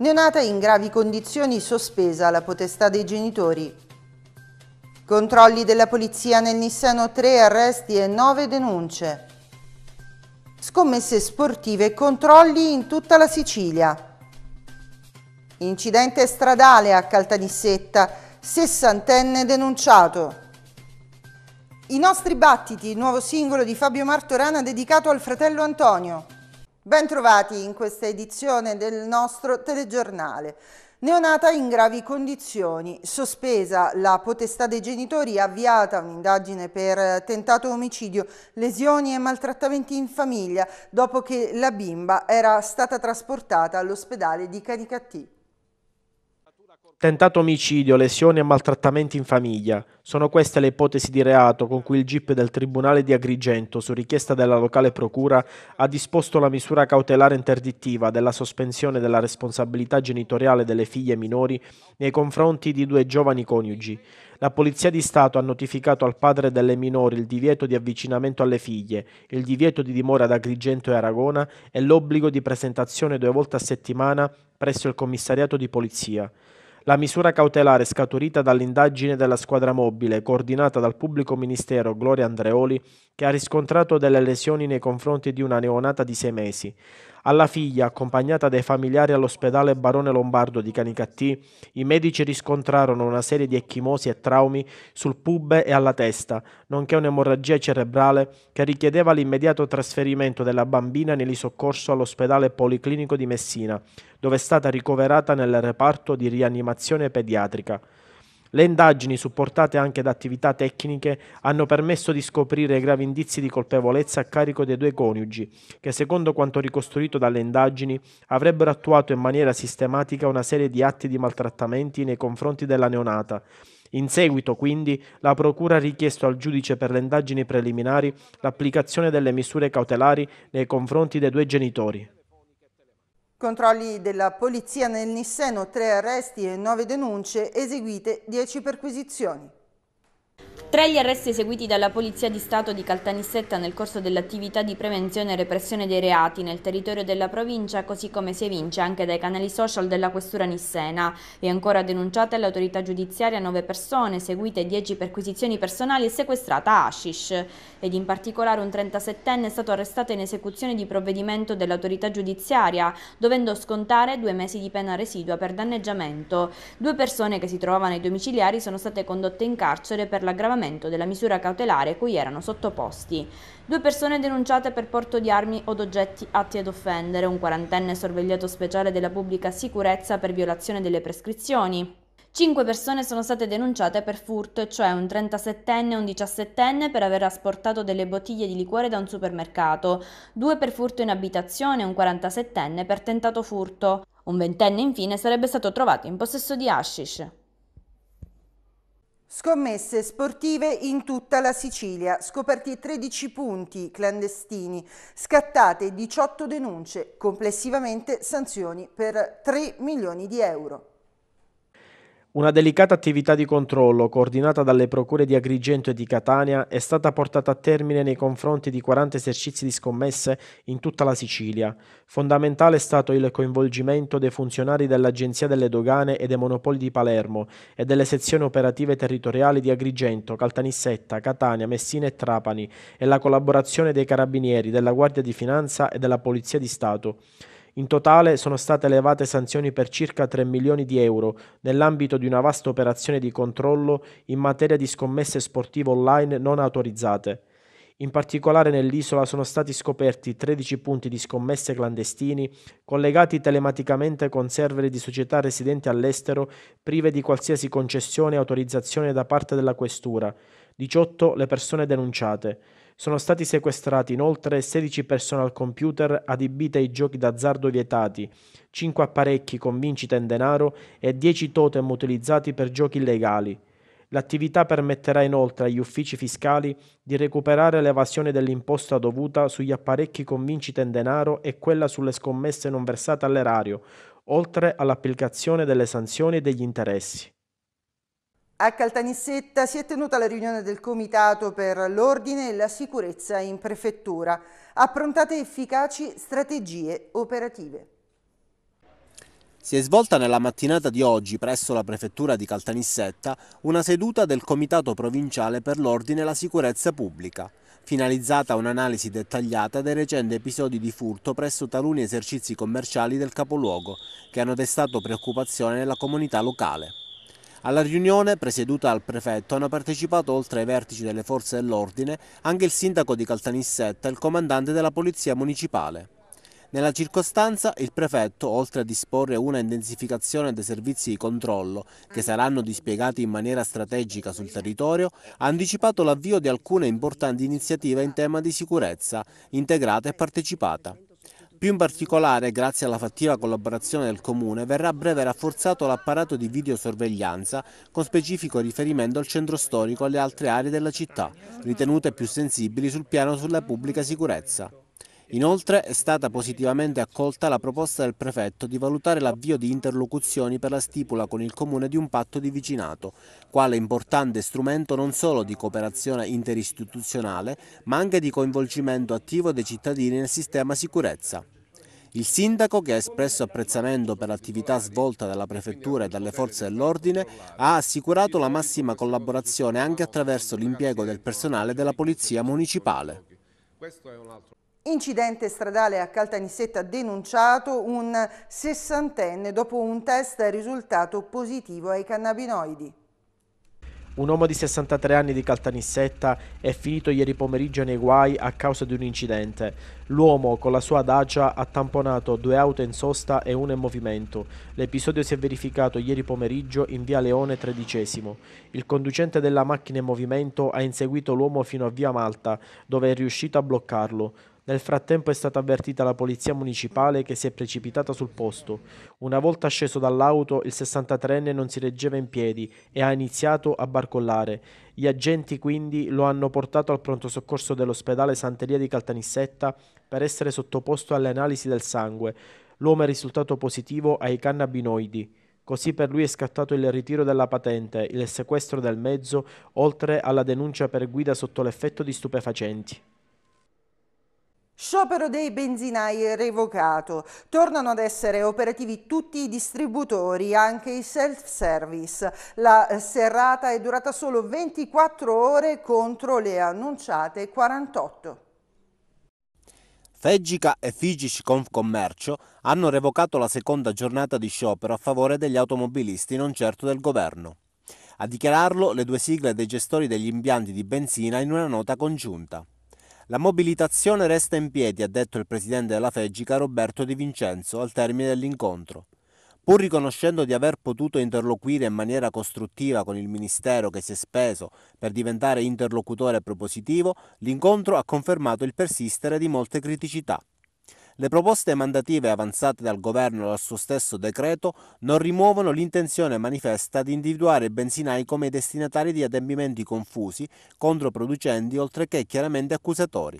Neonata in gravi condizioni sospesa alla potestà dei genitori. Controlli della polizia nel Nissano 3 arresti e 9 denunce. Scommesse sportive e controlli in tutta la Sicilia. Incidente stradale a Caltanissetta, sessantenne denunciato. I nostri battiti, nuovo singolo di Fabio Martorana dedicato al fratello Antonio. Bentrovati in questa edizione del nostro telegiornale. Neonata in gravi condizioni, sospesa la potestà dei genitori, avviata un'indagine per tentato omicidio, lesioni e maltrattamenti in famiglia dopo che la bimba era stata trasportata all'ospedale di Canicattì. Tentato omicidio, lesioni e maltrattamenti in famiglia. Sono queste le ipotesi di reato con cui il GIP del Tribunale di Agrigento, su richiesta della locale procura, ha disposto la misura cautelare interdittiva della sospensione della responsabilità genitoriale delle figlie minori nei confronti di due giovani coniugi. La Polizia di Stato ha notificato al padre delle minori il divieto di avvicinamento alle figlie, il divieto di dimora ad Agrigento e Aragona e l'obbligo di presentazione due volte a settimana presso il commissariato di polizia. La misura cautelare scaturita dall'indagine della squadra mobile coordinata dal pubblico ministero Gloria Andreoli, che ha riscontrato delle lesioni nei confronti di una neonata di sei mesi, alla figlia, accompagnata dai familiari all'ospedale Barone Lombardo di Canicattì, i medici riscontrarono una serie di ecchimosi e traumi sul pube e alla testa, nonché un'emorragia cerebrale che richiedeva l'immediato trasferimento della bambina nell'isoccorso all'ospedale Policlinico di Messina, dove è stata ricoverata nel reparto di rianimazione pediatrica. Le indagini, supportate anche da attività tecniche, hanno permesso di scoprire gravi indizi di colpevolezza a carico dei due coniugi, che secondo quanto ricostruito dalle indagini avrebbero attuato in maniera sistematica una serie di atti di maltrattamenti nei confronti della neonata. In seguito, quindi, la Procura ha richiesto al giudice per le indagini preliminari l'applicazione delle misure cautelari nei confronti dei due genitori. Controlli della polizia nel Nisseno, tre arresti e nove denunce, eseguite dieci perquisizioni. Tra gli arresti eseguiti dalla Polizia di Stato di Caltanissetta nel corso dell'attività di prevenzione e repressione dei reati nel territorio della provincia, così come si evince anche dai canali social della Questura Nissena, è ancora denunciata all'autorità giudiziaria 9 persone, seguite 10 perquisizioni personali e sequestrata Ashish. Ed in particolare un 37enne è stato arrestato in esecuzione di provvedimento dell'autorità giudiziaria, dovendo scontare due mesi di pena residua per danneggiamento. Due persone che si trovavano ai domiciliari sono state condotte in carcere per la l'aggravamento della misura cautelare cui erano sottoposti. Due persone denunciate per porto di armi o oggetti atti ad offendere, un quarantenne sorvegliato speciale della pubblica sicurezza per violazione delle prescrizioni, Cinque persone sono state denunciate per furto, cioè un 37enne e un 17enne per aver asportato delle bottiglie di liquore da un supermercato, due per furto in abitazione e un 47enne per tentato furto. Un ventenne infine sarebbe stato trovato in possesso di hashish. Scommesse sportive in tutta la Sicilia, scoperti 13 punti clandestini, scattate 18 denunce, complessivamente sanzioni per 3 milioni di euro. Una delicata attività di controllo, coordinata dalle procure di Agrigento e di Catania, è stata portata a termine nei confronti di 40 esercizi di scommesse in tutta la Sicilia. Fondamentale è stato il coinvolgimento dei funzionari dell'Agenzia delle Dogane e dei Monopoli di Palermo e delle sezioni operative territoriali di Agrigento, Caltanissetta, Catania, Messina e Trapani e la collaborazione dei carabinieri, della Guardia di Finanza e della Polizia di Stato. In totale sono state elevate sanzioni per circa 3 milioni di euro nell'ambito di una vasta operazione di controllo in materia di scommesse sportive online non autorizzate. In particolare nell'isola sono stati scoperti 13 punti di scommesse clandestini collegati telematicamente con server di società residenti all'estero prive di qualsiasi concessione e autorizzazione da parte della questura, 18 le persone denunciate. Sono stati sequestrati inoltre 16 personal computer adibiti ai giochi d'azzardo vietati, 5 apparecchi con vincita in denaro e 10 totem utilizzati per giochi illegali. L'attività permetterà inoltre agli uffici fiscali di recuperare l'evasione dell'imposta dovuta sugli apparecchi con vincita in denaro e quella sulle scommesse non versate all'erario, oltre all'applicazione delle sanzioni e degli interessi. A Caltanissetta si è tenuta la riunione del Comitato per l'Ordine e la Sicurezza in Prefettura. Approntate efficaci strategie operative. Si è svolta nella mattinata di oggi presso la Prefettura di Caltanissetta una seduta del Comitato Provinciale per l'Ordine e la Sicurezza Pubblica, finalizzata un'analisi dettagliata dei recenti episodi di furto presso taluni esercizi commerciali del capoluogo, che hanno destato preoccupazione nella comunità locale. Alla riunione, presieduta dal prefetto, hanno partecipato oltre ai vertici delle forze dell'ordine anche il sindaco di Caltanissetta e il comandante della polizia municipale. Nella circostanza il prefetto, oltre a disporre una intensificazione dei servizi di controllo che saranno dispiegati in maniera strategica sul territorio, ha anticipato l'avvio di alcune importanti iniziative in tema di sicurezza, integrata e partecipata. Più in particolare, grazie alla fattiva collaborazione del Comune, verrà a breve rafforzato l'apparato di videosorveglianza con specifico riferimento al centro storico e alle altre aree della città, ritenute più sensibili sul piano sulla pubblica sicurezza. Inoltre è stata positivamente accolta la proposta del prefetto di valutare l'avvio di interlocuzioni per la stipula con il comune di un patto di vicinato, quale importante strumento non solo di cooperazione interistituzionale, ma anche di coinvolgimento attivo dei cittadini nel sistema sicurezza. Il sindaco, che ha espresso apprezzamento per l'attività svolta dalla prefettura e dalle forze dell'ordine, ha assicurato la massima collaborazione anche attraverso l'impiego del personale della polizia municipale. Incidente stradale a Caltanissetta denunciato un sessantenne dopo un test risultato positivo ai cannabinoidi. Un uomo di 63 anni di Caltanissetta è finito ieri pomeriggio nei guai a causa di un incidente. L'uomo con la sua adagia ha tamponato due auto in sosta e una in movimento. L'episodio si è verificato ieri pomeriggio in via Leone XIII. Il conducente della macchina in movimento ha inseguito l'uomo fino a via Malta, dove è riuscito a bloccarlo. Nel frattempo è stata avvertita la polizia municipale che si è precipitata sul posto. Una volta sceso dall'auto, il 63enne non si reggeva in piedi e ha iniziato a barcollare. Gli agenti quindi lo hanno portato al pronto soccorso dell'ospedale Santeria di Caltanissetta per essere sottoposto alle analisi del sangue. L'uomo è risultato positivo ai cannabinoidi. Così per lui è scattato il ritiro della patente, il sequestro del mezzo, oltre alla denuncia per guida sotto l'effetto di stupefacenti. Sciopero dei benzinai revocato. Tornano ad essere operativi tutti i distributori, anche i self-service. La eh, serrata è durata solo 24 ore contro le annunciate 48. Fegica e Figis Confcommercio hanno revocato la seconda giornata di sciopero a favore degli automobilisti, non certo del governo. A dichiararlo le due sigle dei gestori degli impianti di benzina in una nota congiunta. La mobilitazione resta in piedi, ha detto il presidente della Fegica Roberto Di Vincenzo al termine dell'incontro. Pur riconoscendo di aver potuto interloquire in maniera costruttiva con il Ministero che si è speso per diventare interlocutore propositivo, l'incontro ha confermato il persistere di molte criticità. Le proposte emendative avanzate dal governo al suo stesso decreto non rimuovono l'intenzione manifesta di individuare i benzinai come destinatari di adempimenti confusi, controproducenti, oltre che chiaramente accusatori.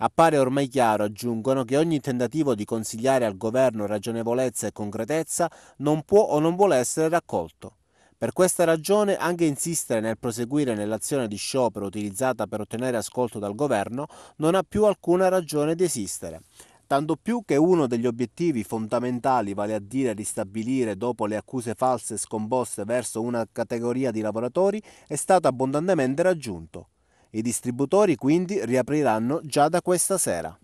Appare ormai chiaro, aggiungono, che ogni tentativo di consigliare al governo ragionevolezza e concretezza non può o non vuole essere raccolto. Per questa ragione anche insistere nel proseguire nell'azione di sciopero utilizzata per ottenere ascolto dal governo non ha più alcuna ragione di esistere tanto più che uno degli obiettivi fondamentali, vale a dire ristabilire dopo le accuse false scomposte verso una categoria di lavoratori, è stato abbondantemente raggiunto. I distributori quindi riapriranno già da questa sera.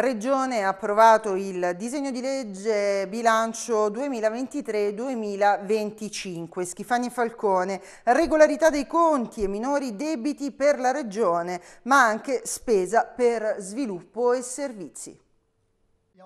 Regione ha approvato il disegno di legge bilancio 2023-2025. Schifani Falcone, regolarità dei conti e minori debiti per la Regione, ma anche spesa per sviluppo e servizi.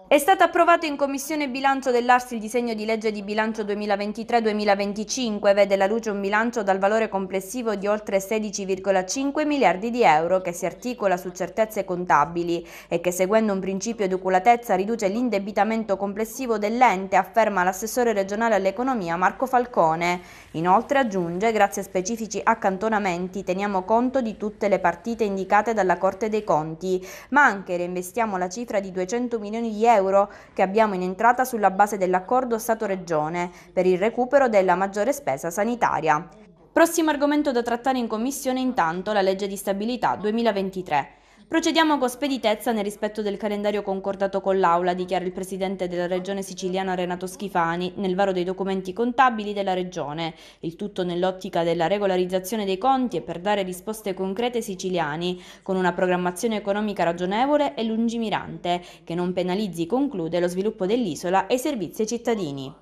È stato approvato in Commissione Bilancio dell'Arsi il disegno di legge di bilancio 2023-2025, vede la luce un bilancio dal valore complessivo di oltre 16,5 miliardi di euro che si articola su certezze contabili e che seguendo un principio di oculatezza riduce l'indebitamento complessivo dell'ente, afferma l'assessore regionale all'economia Marco Falcone. Inoltre aggiunge, grazie a specifici accantonamenti, teniamo conto di tutte le partite indicate dalla Corte dei Conti, ma anche reinvestiamo la cifra di 200 milioni di euro che abbiamo in entrata sulla base dell'accordo Stato-Regione per il recupero della maggiore spesa sanitaria. Prossimo argomento da trattare in Commissione intanto la legge di stabilità 2023. Procediamo con speditezza nel rispetto del calendario concordato con l'Aula, dichiara il Presidente della Regione siciliana Renato Schifani, nel varo dei documenti contabili della Regione. Il tutto nell'ottica della regolarizzazione dei conti e per dare risposte concrete ai siciliani, con una programmazione economica ragionevole e lungimirante, che non penalizzi, conclude, lo sviluppo dell'isola e i servizi ai cittadini.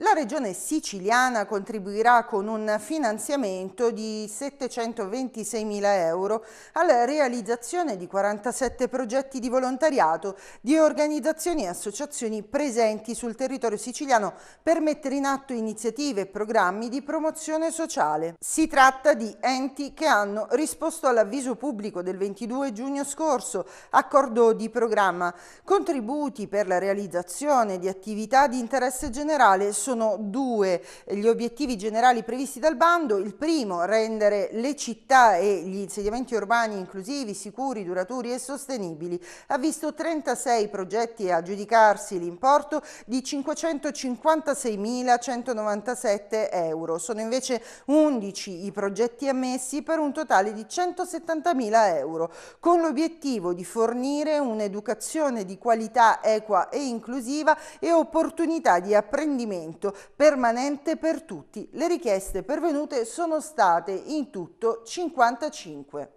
La regione siciliana contribuirà con un finanziamento di 726.000 euro alla realizzazione di 47 progetti di volontariato di organizzazioni e associazioni presenti sul territorio siciliano per mettere in atto iniziative e programmi di promozione sociale. Si tratta di enti che hanno risposto all'avviso pubblico del 22 giugno scorso, accordo di programma, contributi per la realizzazione di attività di interesse generale sono due gli obiettivi generali previsti dal bando. Il primo, rendere le città e gli insediamenti urbani inclusivi, sicuri, duraturi e sostenibili. Ha visto 36 progetti aggiudicarsi l'importo di 556.197 euro. Sono invece 11 i progetti ammessi per un totale di 170.000 euro, con l'obiettivo di fornire un'educazione di qualità equa e inclusiva e opportunità di apprendimento trattamento permanente per tutti. Le richieste pervenute sono state in tutto 55.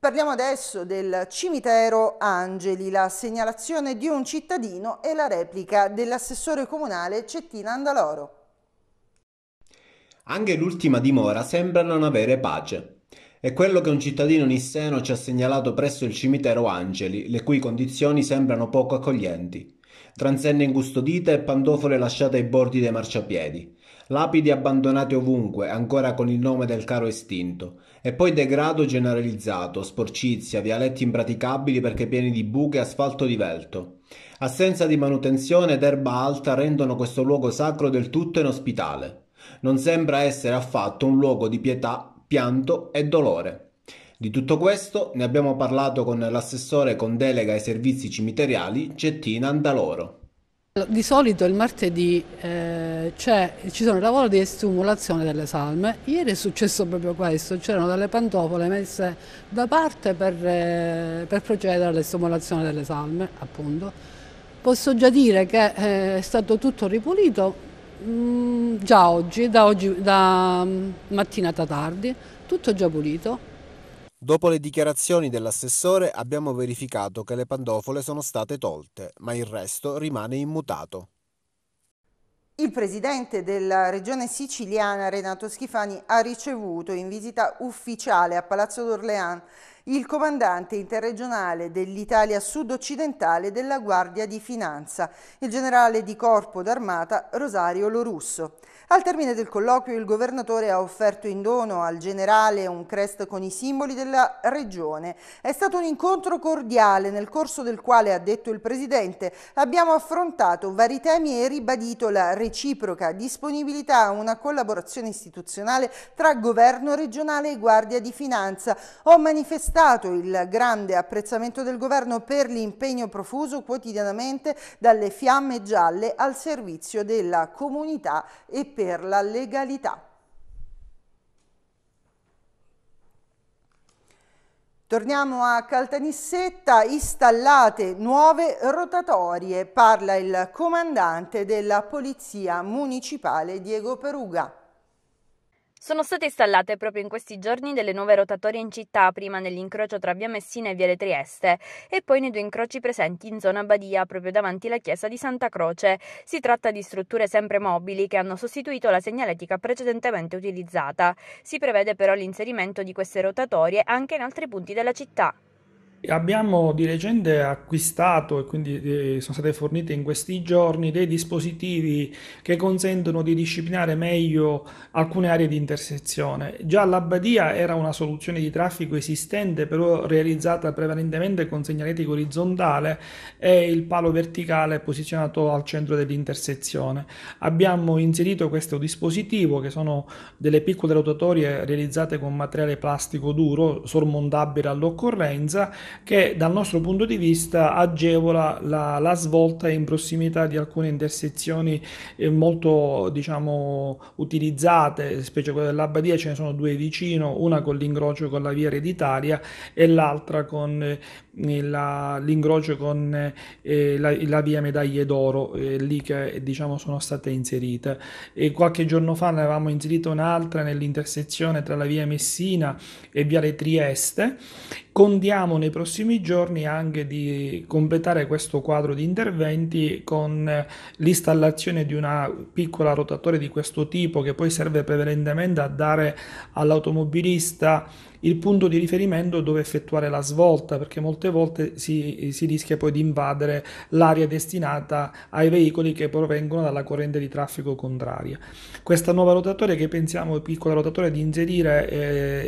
Parliamo adesso del cimitero Angeli, la segnalazione di un cittadino e la replica dell'assessore comunale Cettina Andaloro. Anche l'ultima dimora sembra non avere pace. È quello che un cittadino nisseno ci ha segnalato presso il cimitero Angeli, le cui condizioni sembrano poco accoglienti transenne ingustodite e pantofole lasciate ai bordi dei marciapiedi, lapidi abbandonate ovunque, ancora con il nome del caro estinto, e poi degrado generalizzato, sporcizia, vialetti impraticabili perché pieni di buche e asfalto divelto. Assenza di manutenzione ed erba alta rendono questo luogo sacro del tutto inospitale. Non sembra essere affatto un luogo di pietà, pianto e dolore. Di tutto questo ne abbiamo parlato con l'assessore con delega ai servizi cimiteriali Gettina Andaloro. Di solito il martedì eh, ci sono i lavori di estimulazione delle salme. Ieri è successo proprio questo, c'erano delle pantofole messe da parte per, eh, per procedere all'estimulazione delle salme, appunto. Posso già dire che eh, è stato tutto ripulito mh, mm, già oggi, da, oggi, da mh, mm, mattinata tardi, tutto già pulito Dopo le dichiarazioni dell'assessore abbiamo verificato che le pantofole sono state tolte, ma il resto rimane immutato. Il presidente della regione siciliana Renato Schifani ha ricevuto in visita ufficiale a Palazzo d'Orléans il comandante interregionale dell'Italia sud-occidentale della Guardia di Finanza, il generale di corpo d'armata Rosario Lorusso. Al termine del colloquio il governatore ha offerto in dono al generale un crest con i simboli della regione. È stato un incontro cordiale nel corso del quale, ha detto il Presidente, abbiamo affrontato vari temi e ribadito la reciproca disponibilità a una collaborazione istituzionale tra governo regionale e Guardia di Finanza. Ho manifestato Notato il grande apprezzamento del governo per l'impegno profuso quotidianamente dalle fiamme gialle al servizio della comunità e per la legalità. Torniamo a Caltanissetta, installate nuove rotatorie, parla il comandante della Polizia Municipale Diego Peruga. Sono state installate proprio in questi giorni delle nuove rotatorie in città, prima nell'incrocio tra via Messina e viale Trieste e poi nei due incroci presenti in zona Badia, proprio davanti alla chiesa di Santa Croce. Si tratta di strutture sempre mobili che hanno sostituito la segnaletica precedentemente utilizzata. Si prevede però l'inserimento di queste rotatorie anche in altri punti della città. Abbiamo di recente acquistato e quindi eh, sono state fornite in questi giorni dei dispositivi che consentono di disciplinare meglio alcune aree di intersezione. Già la era una soluzione di traffico esistente, però realizzata prevalentemente con segnaletica orizzontale e il palo verticale posizionato al centro dell'intersezione. Abbiamo inserito questo dispositivo che sono delle piccole rotatorie realizzate con materiale plastico duro sormontabile all'occorrenza che dal nostro punto di vista agevola la, la svolta in prossimità di alcune intersezioni eh, molto diciamo, utilizzate, specie quella dell'Abbadia, ce ne sono due vicino, una con l'incrocio con la via ereditaria e l'altra con eh, la, con eh, la, la, via Medaglie d'Oro, eh, lì che diciamo, sono state inserite. E qualche giorno fa ne avevamo inserita un'altra nell'intersezione tra la via Messina e Viale Trieste. Condiamo nei prossimi prossimi giorni anche di completare questo quadro di interventi con l'installazione di una piccola rotatoria di questo tipo che poi serve prevalentemente a dare all'automobilista il punto di riferimento dove effettuare la svolta, perché molte volte si, si rischia poi di invadere l'area destinata ai veicoli che provengono dalla corrente di traffico contraria. Questa nuova rotatoria che pensiamo, piccola rotatoria, di inserire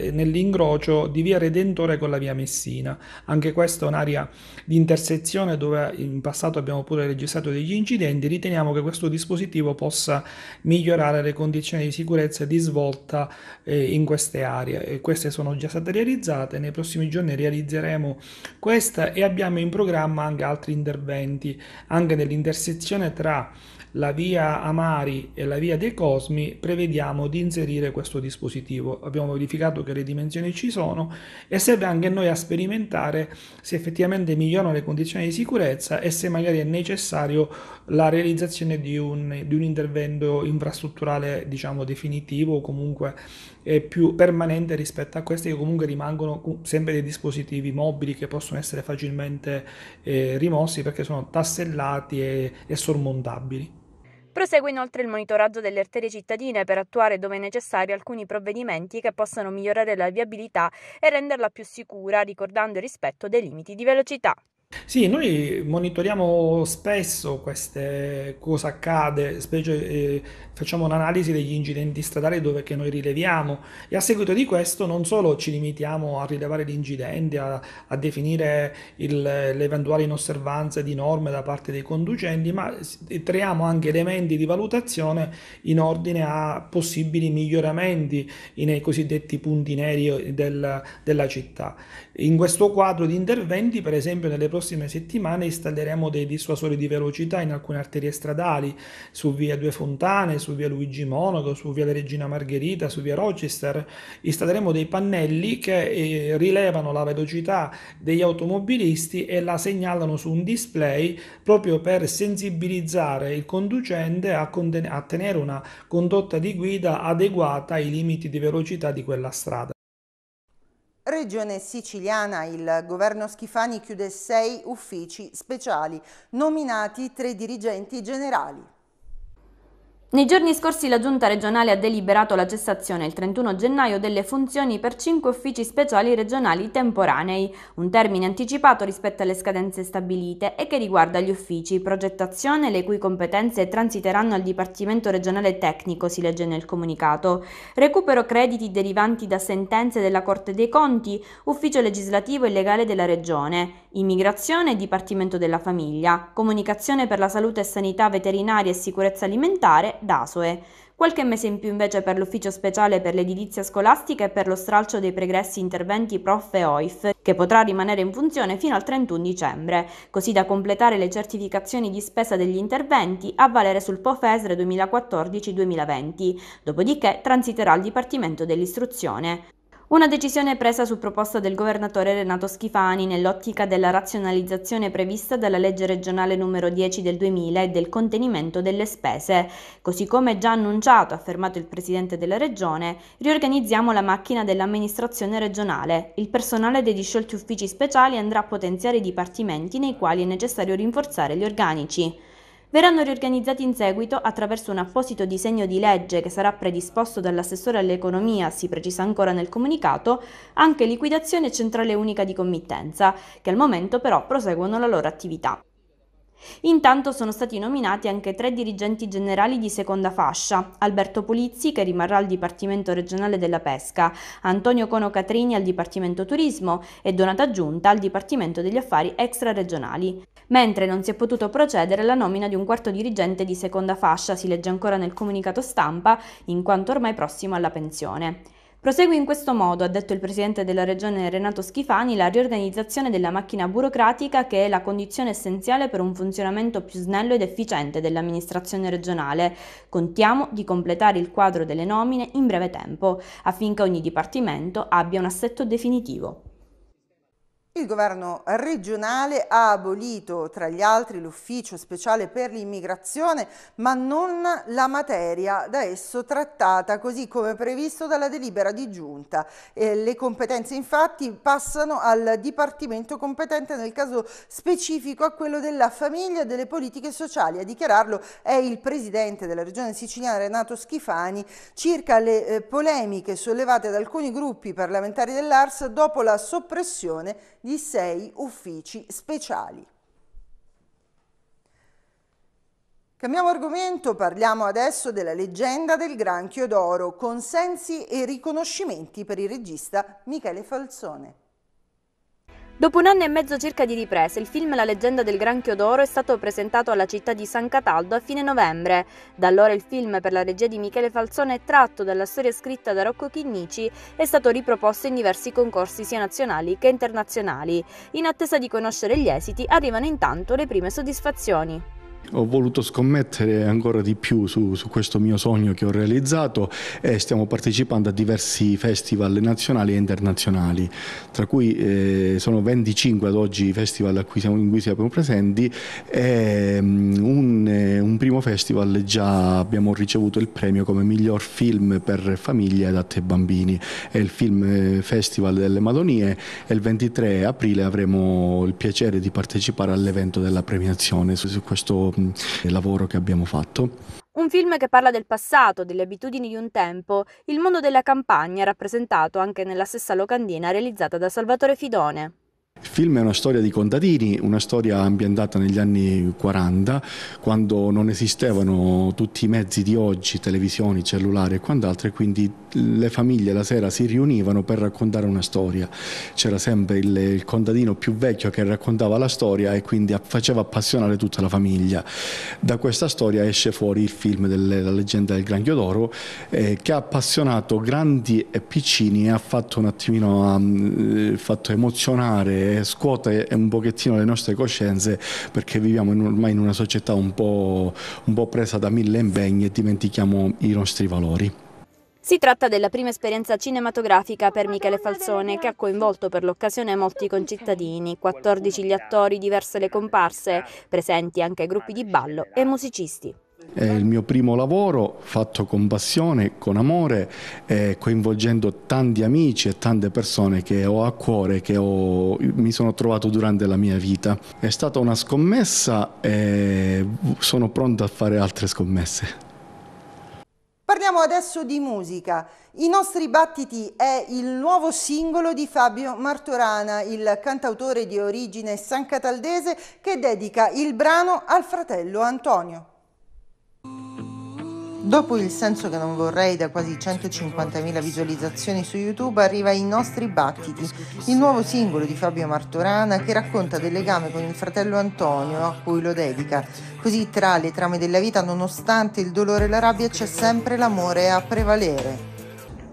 eh, nell'ingrocio di via Redentore con la via Messina. Anche questa è un'area di intersezione dove in passato abbiamo pure registrato degli incidenti, riteniamo che questo dispositivo possa migliorare le condizioni di sicurezza e di svolta eh, in queste aree. E queste sono già stata realizzata nei prossimi giorni realizzeremo questa e abbiamo in programma anche altri interventi anche nell'intersezione tra la via Amari e la via dei Cosmi prevediamo di inserire questo dispositivo. Abbiamo verificato che le dimensioni ci sono e serve anche noi a sperimentare se effettivamente migliorano le condizioni di sicurezza e se magari è necessario la realizzazione di un, di un intervento infrastrutturale diciamo definitivo o comunque eh, più permanente rispetto a queste che comunque rimangono sempre dei dispositivi mobili che possono essere facilmente eh, rimossi perché sono tassellati e, e sormontabili. Prosegue inoltre il monitoraggio delle arterie cittadine per attuare dove necessario alcuni provvedimenti che possano migliorare la viabilità e renderla più sicura, ricordando il rispetto dei limiti di velocità. Sì, noi monitoriamo spesso queste cosa accade, specie eh, facciamo un'analisi degli incidenti stradali dove che noi rileviamo e a seguito di questo non solo ci limitiamo a rilevare gli incidenti, a, a definire il- le eventuali inosservanze di norme da parte dei conducenti, ma creiamo anche elementi di valutazione in ordine a possibili miglioramenti nei cosiddetti punti neri del- della città. In questo quadro di interventi, per esempio, nelle prossime prossime settimane installeremo dei dissuasori di velocità in alcune arterie stradali, su via Due Fontane, su via Luigi Monaco, su via La Regina Margherita, su via Rochester. Installeremo dei pannelli che eh, rilevano la velocità degli automobilisti e la segnalano su un display proprio per sensibilizzare il conducente a, a tenere una condotta di guida adeguata ai limiti di velocità di quella strada. Regione siciliana, il governo Schifani chiude sei uffici speciali, nominati tre dirigenti generali. Nei giorni scorsi la Giunta regionale ha deliberato la cessazione il 31 gennaio delle funzioni per cinque uffici speciali regionali temporanei, un termine anticipato rispetto alle scadenze stabilite e che riguarda gli uffici progettazione le cui competenze transiteranno al Dipartimento regionale tecnico, si legge nel comunicato, recupero crediti derivanti da sentenze della Corte dei Conti, ufficio legislativo e legale della Regione, immigrazione e Dipartimento della Famiglia, comunicazione per la salute e sanità veterinaria e sicurezza alimentare DASOE. Qualche mese in più invece per l'Ufficio Speciale per l'Edilizia Scolastica e per lo stralcio dei pregressi interventi Prof e OIF, che potrà rimanere in funzione fino al 31 dicembre, così da completare le certificazioni di spesa degli interventi a valere sul POFESRE 2014-2020, dopodiché transiterà al Dipartimento dell'Istruzione. Una decisione presa su proposta del governatore Renato Schifani nell'ottica della razionalizzazione prevista dalla legge regionale numero 10 del 2000 e del contenimento delle spese. Così come già annunciato, ha affermato il presidente della regione, riorganizziamo la macchina dell'amministrazione regionale. Il personale dei disciolti uffici speciali andrà a potenziare i dipartimenti nei quali è necessario rinforzare gli organici verranno riorganizzati in seguito attraverso un apposito disegno di legge che sarà predisposto dall'assessore all'economia, si precisa ancora nel comunicato, anche liquidazione e centrale unica di committenza, che al momento però proseguono la loro attività. Intanto sono stati nominati anche tre dirigenti generali di seconda fascia, Alberto Polizzi che rimarrà al Dipartimento regionale della pesca, Antonio Cono Catrini al Dipartimento Turismo e Donata Giunta al Dipartimento degli Affari Extraregionali. Mentre non si è potuto procedere alla nomina di un quarto dirigente di seconda fascia, si legge ancora nel comunicato stampa, in quanto ormai prossimo alla pensione. Prosegue in questo modo, ha detto il presidente della regione Renato Schifani, la riorganizzazione della macchina burocratica che è la condizione essenziale per un funzionamento più snello ed efficiente dell'amministrazione regionale. Contiamo di completare il quadro delle nomine in breve tempo, affinché ogni dipartimento abbia un assetto definitivo. Il governo regionale ha abolito tra gli altri l'ufficio speciale per l'immigrazione, ma non la materia da esso trattata, così come previsto dalla delibera di giunta. Eh, le competenze infatti passano al dipartimento competente nel caso specifico a quello della famiglia e delle politiche sociali. A dichiararlo è il presidente della regione siciliana Renato Schifani circa le eh, polemiche sollevate da alcuni gruppi parlamentari dell'Ars dopo la soppressione di sei uffici speciali. Cambiamo argomento, parliamo adesso della leggenda del granchio d'oro, consensi e riconoscimenti per il regista Michele Falzone. Dopo un anno e mezzo circa di riprese, il film La leggenda del granchio d'oro è stato presentato alla città di San Cataldo a fine novembre. Da allora il film per la regia di Michele Falzone, tratto dalla storia scritta da Rocco Chinnici, è stato riproposto in diversi concorsi sia nazionali che internazionali. In attesa di conoscere gli esiti, arrivano intanto le prime soddisfazioni. Ho voluto scommettere ancora di più su, su, questo mio sogno che ho realizzato e stiamo partecipando a diversi festival nazionali e internazionali, tra cui eh, sono 25 ad oggi i festival cui siamo, in cui siamo presenti e mm, un, eh, un, primo festival già abbiamo ricevuto il premio come miglior film per famiglie adatte ai bambini, è il Film eh, Festival delle Madonie e il 23 aprile avremo il piacere di partecipare all'evento della premiazione su, su questo questo lavoro che abbiamo fatto. Un film che parla del passato, delle abitudini di un tempo, il mondo della campagna rappresentato anche nella stessa locandina realizzata da Salvatore Fidone. Il film è una storia di contadini, una storia ambientata negli anni 40, quando non esistevano tutti i mezzi di oggi, televisioni, cellulari e quant'altro, e quindi le famiglie la sera si riunivano per raccontare una storia. C'era sempre il, il contadino più vecchio che raccontava la storia e quindi faceva appassionare tutta la famiglia. Da questa storia esce fuori il film La leggenda del Granchio d'Oro, eh, che ha appassionato grandi e piccini e ha fatto un attimino, mm, ha, eh, fatto emozionare scuote un pochettino le nostre coscienze perché viviamo in, ormai in una società un po', un po' presa da mille impegni e dimentichiamo i nostri valori. Si tratta della prima esperienza cinematografica per Michele Falzone che ha coinvolto per l'occasione molti concittadini, 14 gli attori, diverse le comparse, presenti anche gruppi di ballo e musicisti. È il mio primo lavoro fatto con passione, con amore, eh, coinvolgendo tanti amici e tante persone che ho a cuore, che ho, mi sono trovato durante la mia vita. È stata una scommessa e sono pronto a fare altre scommesse. Parliamo adesso di musica. I nostri battiti è il nuovo singolo di Fabio Martorana, il cantautore di origine sancataldese che dedica il brano al fratello Antonio. Dopo il senso che non vorrei da quasi 150.000 visualizzazioni su YouTube arriva I nostri battiti, il nuovo singolo di Fabio Martorana che racconta del legame con il fratello Antonio a cui lo dedica. Così tra le trame della vita, nonostante il dolore e la rabbia, c'è sempre l'amore a prevalere.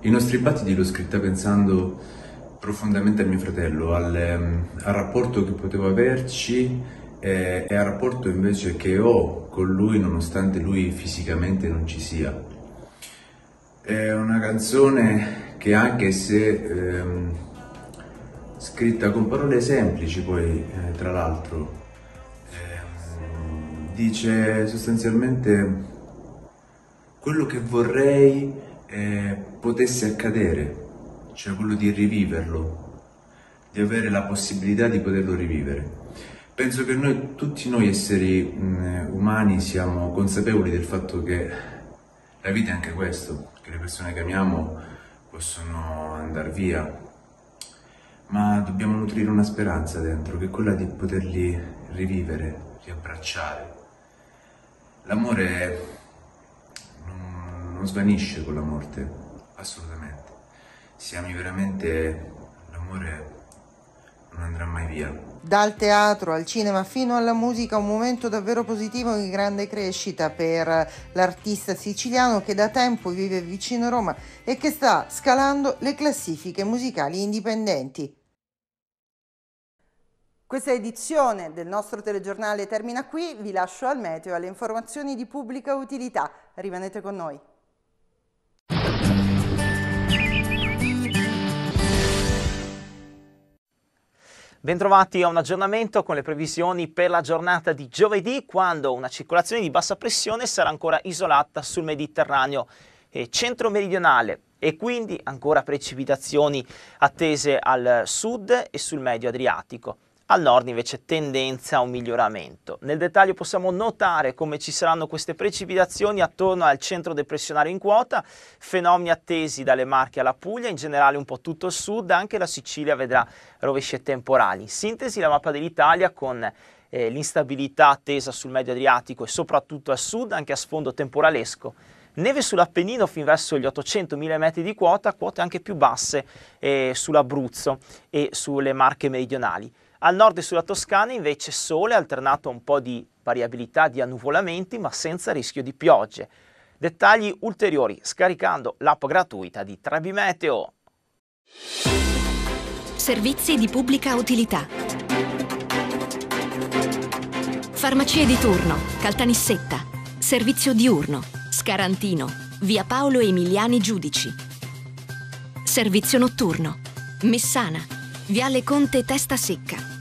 I nostri battiti l'ho scritta pensando profondamente a mio fratello, al, ehm, al rapporto che potevo averci eh, e al rapporto invece che ho con lui nonostante lui fisicamente non ci sia. È una canzone che anche se ehm, scritta con parole semplici poi, eh, tra l'altro, ehm, dice sostanzialmente quello che vorrei eh, potesse accadere, cioè quello di riviverlo, di avere la possibilità di poterlo rivivere. Penso che noi, tutti noi esseri mh, umani siamo consapevoli del fatto che la vita è anche questo, che le persone che amiamo possono andare via, ma dobbiamo nutrire una speranza dentro, che è quella di poterli rivivere, riabbracciare. L'amore non, non svanisce con la morte, assolutamente. Se ami veramente, l'amore non andrà mai via. Dal teatro al cinema fino alla musica un momento davvero positivo di grande crescita per l'artista siciliano che da tempo vive vicino Roma e che sta scalando le classifiche musicali indipendenti. Questa edizione del nostro telegiornale termina qui, vi lascio al meteo e alle informazioni di pubblica utilità. Rimanete con noi. Bentrovati a un aggiornamento con le previsioni per la giornata di giovedì quando una circolazione di bassa pressione sarà ancora isolata sul Mediterraneo centro-meridionale e quindi ancora precipitazioni attese al sud e sul medio Adriatico al nord invece tendenza a un miglioramento. Nel dettaglio possiamo notare come ci saranno queste precipitazioni attorno al centro depressionario in quota, fenomeni attesi dalle Marche alla Puglia, in generale un po' tutto il sud, anche la Sicilia vedrà rovesce temporali. In sintesi la mappa dell'Italia con eh, l'instabilità attesa sul medio Adriatico e soprattutto a sud, anche a sfondo temporalesco, Neve sull'Appennino fin verso gli 800.000 metri di quota, quote anche più basse eh, sull'Abruzzo e sulle Marche meridionali. Al nord e sulla Toscana invece sole alternato a un po' di variabilità di annuvolamenti ma senza rischio di piogge. Dettagli ulteriori scaricando l'app gratuita di Trebimeteo. Servizi di pubblica utilità. Farmacie di turno, Caltanissetta. Servizio diurno, Scarantino, Via Paolo Emiliani Giudici. Servizio notturno, Messana. Viale Conte Testa Secca